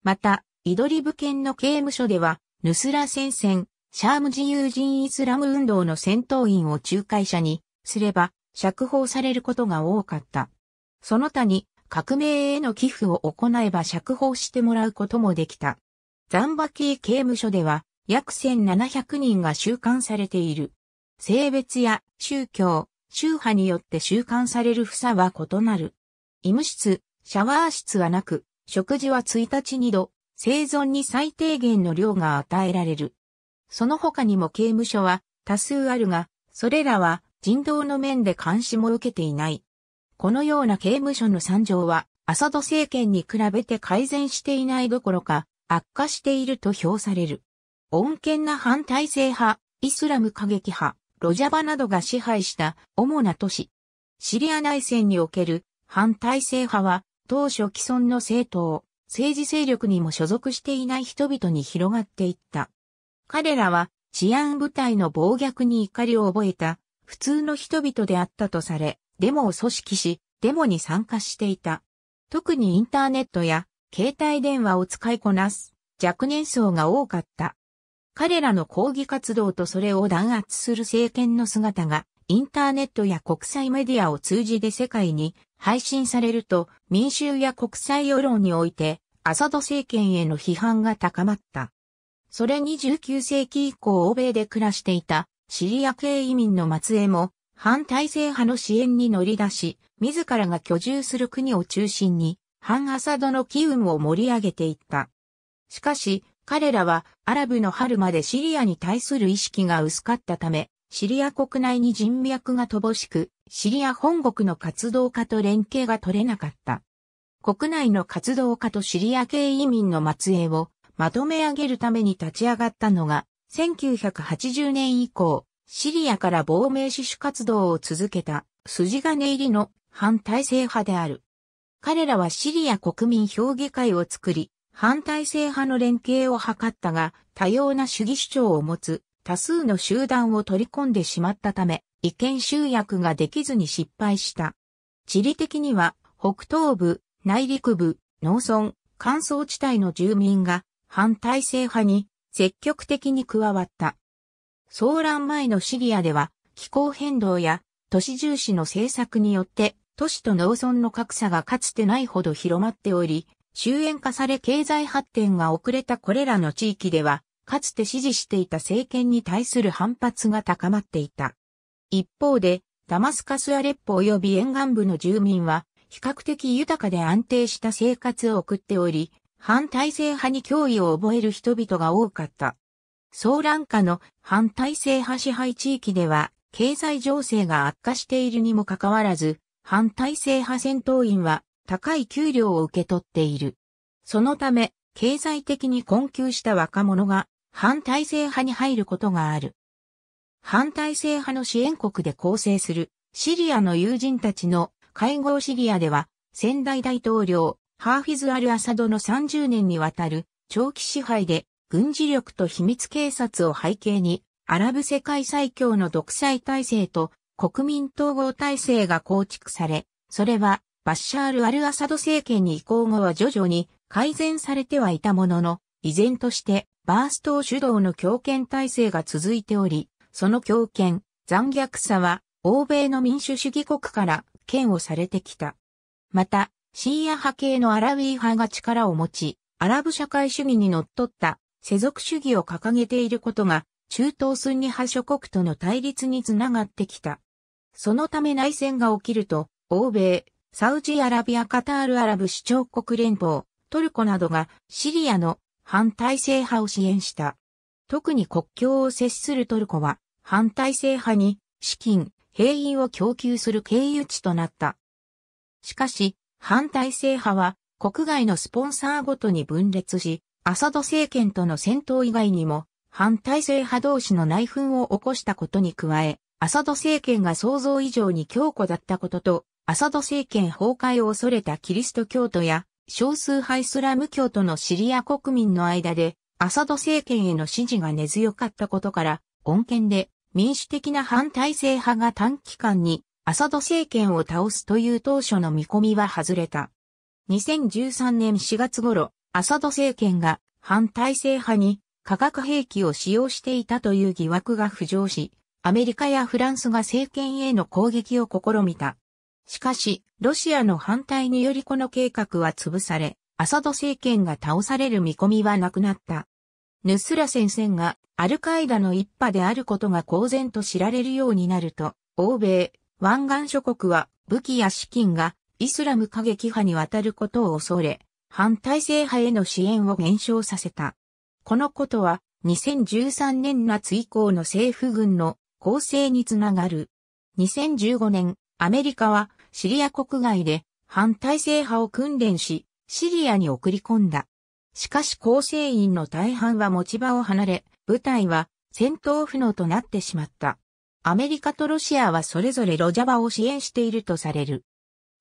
また、イドリブ県の刑務所では、ヌスラ戦線、シャーム自由人イスラム運動の戦闘員を仲介者にすれば釈放されることが多かった。その他に革命への寄付を行えば釈放してもらうこともできた。ザンバキー刑務所では約1700人が収監されている。性別や宗教、宗派によって収監される房は異なる。医務室、シャワー室はなく、食事は1日2度、生存に最低限の量が与えられる。その他にも刑務所は多数あるが、それらは人道の面で監視も受けていない。このような刑務所の惨状は、アサド政権に比べて改善していないどころか、悪化していると評される。穏健な反体制派、イスラム過激派、ロジャバなどが支配した主な都市。シリア内戦における反体制派は、当初既存の政党、政治勢力にも所属していない人々に広がっていった。彼らは治安部隊の暴虐に怒りを覚えた普通の人々であったとされ、デモを組織し、デモに参加していた。特にインターネットや携帯電話を使いこなす若年層が多かった。彼らの抗議活動とそれを弾圧する政権の姿がインターネットや国際メディアを通じて世界に配信されると民衆や国際世論においてアサド政権への批判が高まった。それに19世紀以降欧米で暮らしていたシリア系移民の末裔も反体制派の支援に乗り出し、自らが居住する国を中心に反アサドの機運を盛り上げていった。しかし、彼らはアラブの春までシリアに対する意識が薄かったため、シリア国内に人脈が乏しく、シリア本国の活動家と連携が取れなかった。国内の活動家とシリア系移民の末裔をまとめ上げるために立ち上がったのが、1980年以降、シリアから亡命死守活動を続けた筋金入りの反体制派である。彼らはシリア国民評議会を作り、反体制派の連携を図ったが、多様な主義主張を持つ多数の集団を取り込んでしまったため、意見集約ができずに失敗した。地理的には北東部、内陸部、農村、乾燥地帯の住民が反体制派に積極的に加わった。騒乱前のシリアでは気候変動や都市重視の政策によって都市と農村の格差がかつてないほど広まっており、終焉化され経済発展が遅れたこれらの地域では、かつて支持していた政権に対する反発が高まっていた。一方で、ダマスカスアレッポ及び沿岸部の住民は、比較的豊かで安定した生活を送っており、反体制派に脅威を覚える人々が多かった。ソ乱下の反体制派支配地域では、経済情勢が悪化しているにもかかわらず、反体制派戦闘員は高い給料を受け取っている。そのため、経済的に困窮した若者が反体制派に入ることがある。反体制派の支援国で構成するシリアの友人たちの会合シリアでは、先代大統領、ハーフィズ・アル・アサドの30年にわたる長期支配で軍事力と秘密警察を背景に、アラブ世界最強の独裁体制と国民統合体制が構築され、それはバッシャール・アル・アサド政権に移行後は徐々に改善されてはいたものの、依然としてバースト主導の強権体制が続いており、その強権、残虐さは、欧米の民主主義国から嫌悪されてきた。また、シーア派系のアラウィー派が力を持ち、アラブ社会主義に則っった世俗主義を掲げていることが、中東スンニ派諸国との対立につながってきた。そのため内戦が起きると、欧米、サウジアラビア、カタールアラブ首長国連邦、トルコなどがシリアの反体制派を支援した。特に国境を接するトルコは反体制派に資金、兵員を供給する経由地となった。しかし、反体制派は国外のスポンサーごとに分裂し、アサド政権との戦闘以外にも、反体制派同士の内紛を起こしたことに加え、アサド政権が想像以上に強固だったことと、アサド政権崩壊を恐れたキリスト教徒や少数派イスラム教徒のシリア国民の間で、アサド政権への支持が根強かったことから、穏健で民主的な反体制派が短期間にアサド政権を倒すという当初の見込みは外れた。2013年4月頃、アサド政権が反体制派に化学兵器を使用していたという疑惑が浮上し、アメリカやフランスが政権への攻撃を試みた。しかし、ロシアの反対によりこの計画は潰され、アサド政権が倒される見込みはなくなった。ヌスラ戦線がアルカイダの一派であることが公然と知られるようになると、欧米、湾岸諸国は武器や資金がイスラム過激派に渡ることを恐れ、反体制派への支援を減少させた。このことは2013年夏以降の政府軍の構成につながる。2015年、アメリカはシリア国外で反体制派を訓練し、シリアに送り込んだ。しかし構成員の大半は持ち場を離れ、部隊は戦闘不能となってしまった。アメリカとロシアはそれぞれロジャバを支援しているとされる。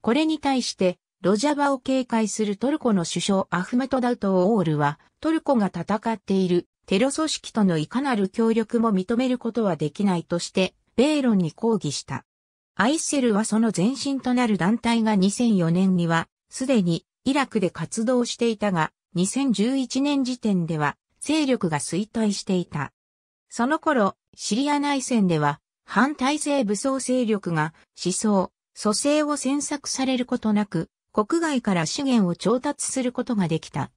これに対して、ロジャバを警戒するトルコの首相アフマトダウト・オールは、トルコが戦っているテロ組織とのいかなる協力も認めることはできないとして、米論に抗議した。アイセルはその前身となる団体が2004年には、すでにイラクで活動していたが、2011年時点では勢力が衰退していた。その頃、シリア内戦では、反体制武装勢力が思想、蘇生を選択されることなく、国外から資源を調達することができた。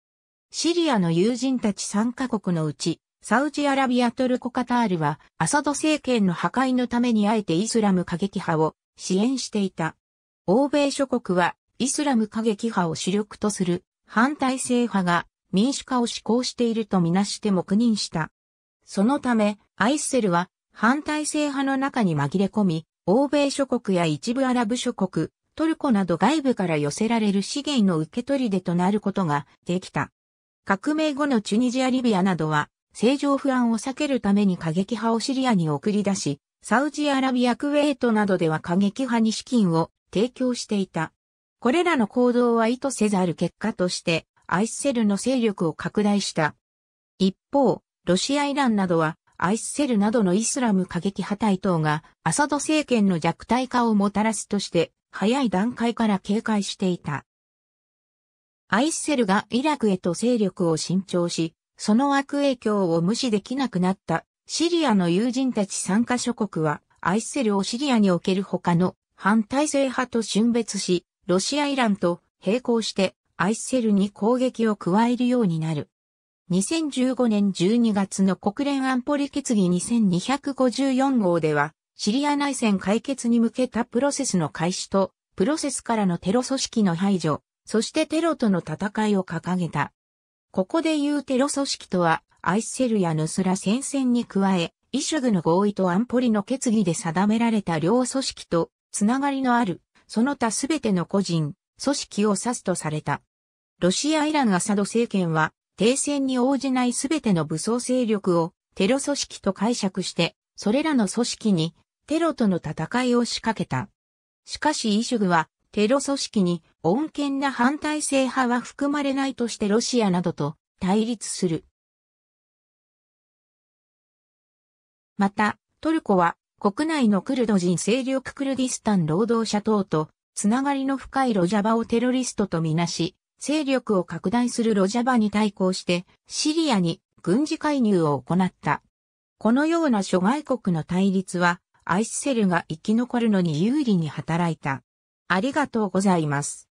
シリアの友人たち3カ国のうち、サウジアラビアトルコカタールは、アサド政権の破壊のためにあえてイスラム過激派を支援していた。欧米諸国は、イスラム過激派を主力とする反体制派が民主化を志向しているとみなして黙認した。そのため、アイッセルは反体制派の中に紛れ込み、欧米諸国や一部アラブ諸国、トルコなど外部から寄せられる資源の受け取りでとなることができた。革命後のチュニジア・リビアなどは、政情不安を避けるために過激派をシリアに送り出し、サウジアラビア・クウェートなどでは過激派に資金を提供していた。これらの行動は意図せざる結果として、アイスセルの勢力を拡大した。一方、ロシアイランなどは、アイスセルなどのイスラム過激派対等が、アサド政権の弱体化をもたらすとして、早い段階から警戒していた。アイスセルがイラクへと勢力を伸長し、その悪影響を無視できなくなったシリアの友人たち参加諸国は、アイスセルをシリアにおける他の反体制派と春別し、ロシアイランと並行してアイセルに攻撃を加えるようになる。2015年12月の国連安保理決議2254号では、シリア内戦解決に向けたプロセスの開始と、プロセスからのテロ組織の排除、そしてテロとの戦いを掲げた。ここで言うテロ組織とは、アイセルやヌスラ戦線に加え、イシュグの合意と安保理の決議で定められた両組織と、つながりのある、その他すべての個人、組織を指すとされた。ロシア・イラン・アサド政権は、停戦に応じないすべての武装勢力をテロ組織と解釈して、それらの組織にテロとの戦いを仕掛けた。しかしイシュグはテロ組織に穏健な反対制派は含まれないとしてロシアなどと対立する。また、トルコは国内のクルド人勢力クルディスタン労働者党とつながりの深いロジャバをテロリストとみなし、勢力を拡大するロジャバに対抗して、シリアに軍事介入を行った。このような諸外国の対立は、アイスセルが生き残るのに有利に働いた。ありがとうございます。